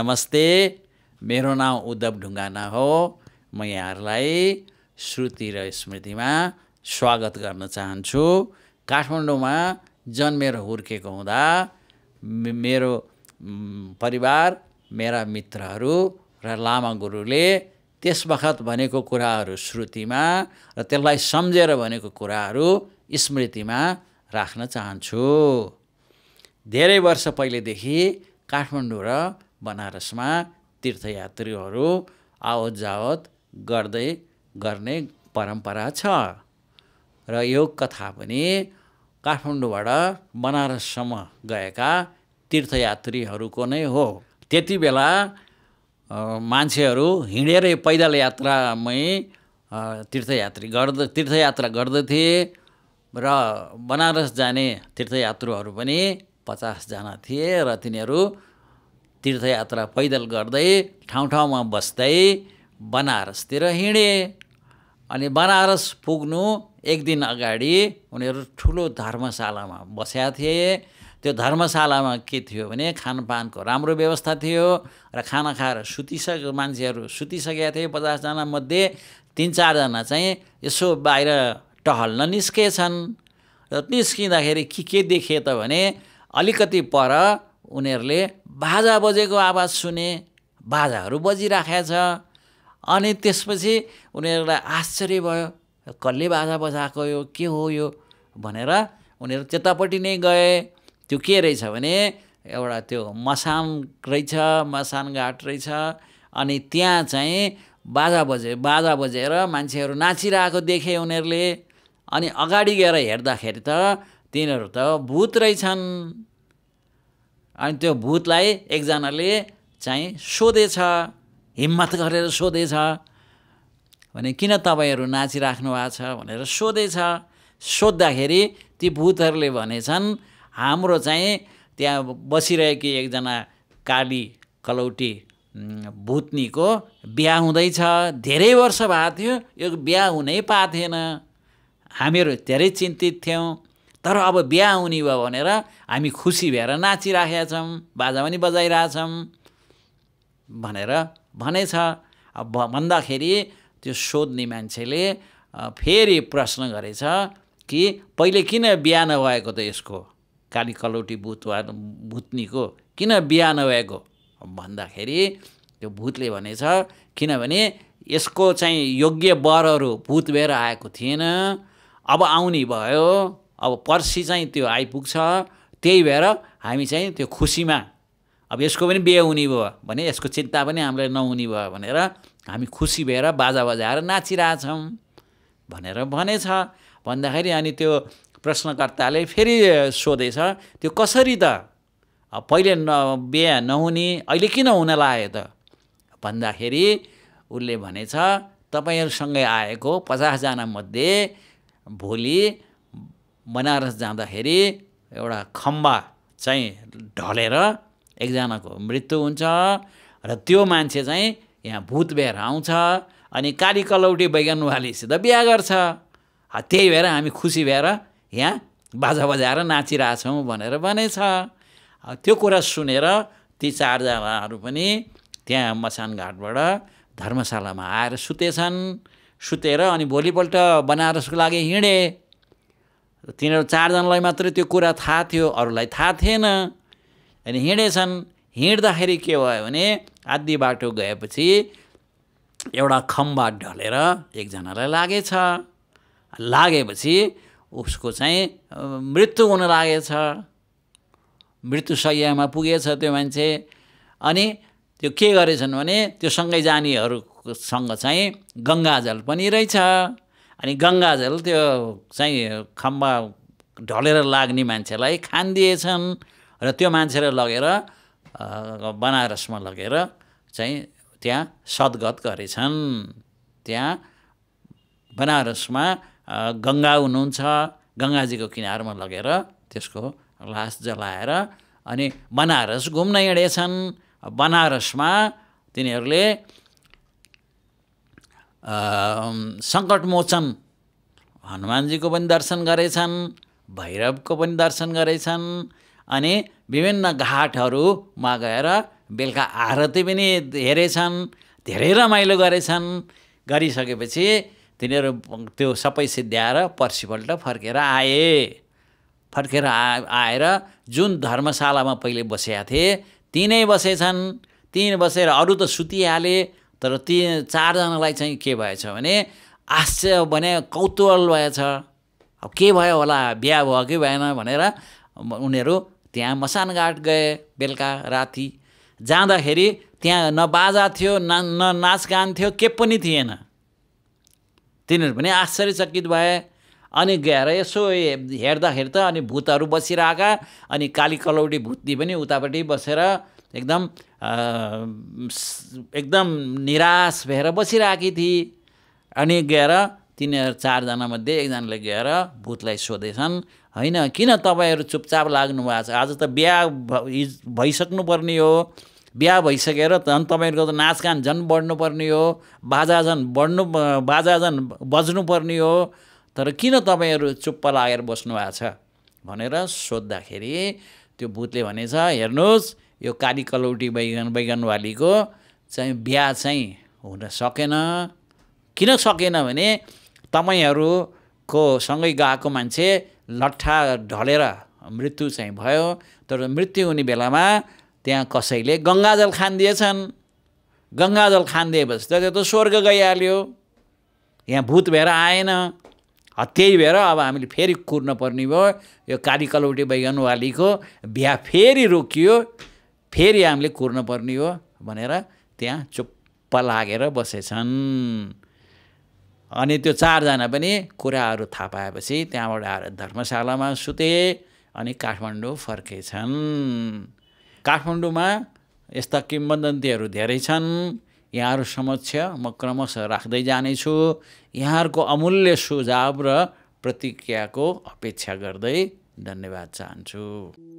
नमस्ते मेरो नाम उद्धव ढुङ्गाना हो म यहाँहरूलाई श्रुति र स्मृतिमा स्वागत गर्न चाहन्छु काठमाडौँमा जन्मेर हुर्केको हुँदा मेरो परिवार मेरा मित्रहरू र लामा गुरुले त्यस बखत भनेको कुराहरू श्रुतिमा र त्यसलाई सम्झेर भनेको कुराहरू स्मृतिमा राख्न चाहन्छु धेरै वर्ष पहिलेदेखि काठमाडौँ र बनारसमा तीर्थयात्रीहरू आवत जावत गर्दै गर्ने परम्परा छ र यो कथा पनि काठमाडौँबाट बनारससम्म गएका तीर्थयात्रीहरूको नै हो त्यति बेला मान्छेहरू हिँडेरै पैदल यात्रामै तीर्थयात्री गर्द तीर्थयात्रा गर्दथे र बनारस जाने तीर्थयात्रुहरू पनि पचासजना थिए र तिनीहरू तीर्थयात्रा पैदल गर्दै ठाउँ ठाउँमा बस्दै बनारसतिर हिँडे अनि बनारस पुग्नु एक दिन अगाडि उनीहरू ठुलो धर्मशालामा बसेका थिए त्यो धर्मशालामा के थियो भने खानपानको राम्रो व्यवस्था थियो र खाना खाएर सुतिसक मान्छेहरू सुतिसकेका थिए पचासजना मध्ये तिन चारजना चाहिँ यसो बाहिर टहल्न निस्केछन् र निस्किँदाखेरि के के देखे त भने अलिकति पर उनीहरूले बाजा बजेको आवाज सुने बाजाहरू बजिराखेको छ अनि त्यसपछि उनीहरूलाई आश्चर्य भयो कसले बाजा बजाएको यो के हो यो भनेर उनीहरू त्यतापट्टि नै गए त्यो के रहेछ भने एउटा त्यो मसान रहेछ मसान घाट रहेछ अनि त्यहाँ चाहिँ बाजा बजे बाजा बजेर मान्छेहरू नाचिरहेको देखे उनीहरूले अनि अगाडि गएर हेर्दाखेरि त तिनीहरू त भूत रहेछन् अनि त्यो भूतलाई एकजनाले चाहिँ सोधेछ हिम्मत गरेर सोधेछ भने किन तपाईँहरू नाचिराख्नु भएको छ भनेर सोधेछ सोद्धाखेरि ती भूतहरूले भनेछन् हाम्रो चाहिँ त्यहाँ बसिरहेकी एकजना काली कलौटी भूतनीको बिहा हुँदैछ धेरै वर्ष भएको थियो यो बिहा हुनै पाएको थिएन हामीहरू धेरै चिन्तित थियौँ तर अब बिहा हुने भयो भनेर हामी खुसी भएर नाचिराखेका छौँ बाजा पनि बजाइरहेछौँ भनेर भनेछ अब भन्दाखेरि त्यो सोध्ने मान्छेले फेरि प्रश्न गरेछ कि पहिले किन बिहा नभएको त यसको काली कलौटी भूत वा भुत्नीको किन बिहा नभएको भन्दाखेरि त्यो भूतले भनेछ किनभने यसको चाहिँ योग्य वरहरू भूत भएर आएको थिएन अब आउने भयो अब पर्सि चाहिँ त्यो आइपुग्छ त्यही भएर हामी चाहिँ त्यो खुसीमा अब यसको पनि बिहे हुने भयो भने यसको चिन्ता पनि हामीलाई नहुने भयो भनेर हामी खुसी भएर बाजा बजाएर नाचिरहेछौँ भनेर भनेछ भन्दाखेरि अनि त्यो प्रश्नकर्ताले फेरि सोधेछ त्यो कसरी त पहिले न बिहे नहुने अहिले किन हुन लाग्यो त भन्दाखेरि उसले भनेछ तपाईँहरूसँगै आएको पचासजना मध्ये भोलि बनारस जाँदाखेरि एउटा खम्बा चाहिँ ढलेर एकजनाको मृत्यु हुन्छ र त्यो मान्छे चाहिँ यहाँ भूत भएर आउँछ अनि काली कलौटी वैज्ञानवालीसित बिहा गर्छ त्यही भएर हामी खुसी भएर यहाँ बाजा बजाएर नाचिरहेछौँ भनेर भनेछ त्यो कुरा सुनेर ती चारजनाहरू पनि त्यहाँ मसानघाटबाट धर्मशालामा आएर सुतेछन् सुतेर अनि भोलिपल्ट बनारसको लागि हिँडे तिनीहरू चारजनालाई मात्र त्यो कुरा थाहा थियो अरूलाई थाहा थिएन अनि हिँडेछन् हिँड्दाखेरि के भयो भने आधी बाटो गएपछि एउटा खम्बा ढलेर एकजनालाई लागेछ लागेपछि उसको चाहिँ मृत्यु हुन लागेछ मृत्यु सयमा पुगेछ त्यो मान्छे अनि त्यो के गरेछन् भने त्यो सँगै जानेहरूसँग चाहिँ गङ्गाजल पनि रहेछ अनि गङ्गाजल त्यो चाहिँ खम्बा ढलेर लाग्ने मान्छेलाई खानिदिएछन् र त्यो मान्छेलाई लगेर बनारसमा लगेर चाहिँ त्यहाँ सद्गत गरेछन् त्यहाँ बनारसमा गङ्गा हुनुहुन्छ गङ्गाजीको किनारमा लगेर त्यसको लास जलाएर अनि बनारस घुम्न हिँडेछन् बनारसमा तिनीहरूले सङ्कटमोचन हनुमानजीको पनि दर्शन गरेछन् भैरवको पनि दर्शन गरेछन् अनि विभिन्न घाटहरूमा गएर बेलुका आरती पनि हेरेछन् धेरै रमाइलो गरेछन् गरिसकेपछि तिनीहरू त्यो सबै सिद्ध्याएर पर्सिपल्ट फर्केर आए फर्केर आ आएर जुन धर्मशालामा पहिले बसेका थिए तिनै बसेछन् तिन बसेर अरू त सुतिहाले तर ती चारजनालाई चाहिँ के भएछ भने आश्चर्य भने कौतुहल भएछ अब के भयो होला बिहा भयो कि भएन भनेर उनीहरू त्यहाँ मसानघाट गए बेलुका राति जाँदाखेरि त्यहाँ न बाजा थियो न ना, नाचगान थियो के पनि थिएन तिनीहरू पनि आश्चर्यचकित भए अनि गएर यसो हेर्दाखेरि त अनि भूतहरू बसिरहेका अनि काली कलौडी भूतनी पनि उतापट्टि बसेर एकदम एकदम निराश भएर बसिरहेकी थिए अनि गएर तिनीहरू चारजनामध्ये एकजनाले गएर भूतलाई सोधेछन् होइन किन तपाईँहरू चुपचाप लाग्नु भएको छ आज त बिहा पर्ने हो बिहा भइसकेर झन् तपाईँहरूको त नाचगान झन् बढ्नुपर्ने हो बाजा झन् बढ्नु बाजा झन् बज्नुपर्ने हो तर किन तपाईँहरू चुप्प लागेर बस्नु भएको छ भनेर सोद्धाखेरि त्यो भूतले भनेछ हेर्नुहोस् यो काली कलौटी बैगन बैगनवालीको चाहिँ बिहा चाहिँ हुन सकेन किन सकेन भने तपाईँहरूको सँगै गएको मान्छे लट्ठा ढलेर मृत्यु चाहिँ भयो तर मृत्यु हुने बेलामा त्यहाँ कसैले गङ्गाजल खानिदिएछन् गङ्गाजल खानिदिएपछि त त्यो त स्वर्ग गइहाल्यो यहाँ भूत भएर आएन त्यही भएर अब हामीले फेरि कुर्न कुर्नुपर्ने भयो यो काली कलौटी बैगनवालीको बिहा फेरि रोकियो फेरि हामीले पर्ने हो भनेर त्यहाँ चुप्प लागेर बसेछन् अनि त्यो चारजना पनि कुराहरू थाहा पाएपछि त्यहाँबाट आएर धर्मशालामा सुते अनि काठमाडौँ फर्केछन् काठमाडौँमा यस्ता किम्बदन्तीहरू धेरै छन् यहाँहरू समक्ष म क्रमशः राख्दै जानेछु यहाँहरूको अमूल्य सुझाव र प्रतिक्रियाको अपेक्षा गर्दै धन्यवाद चाहन्छु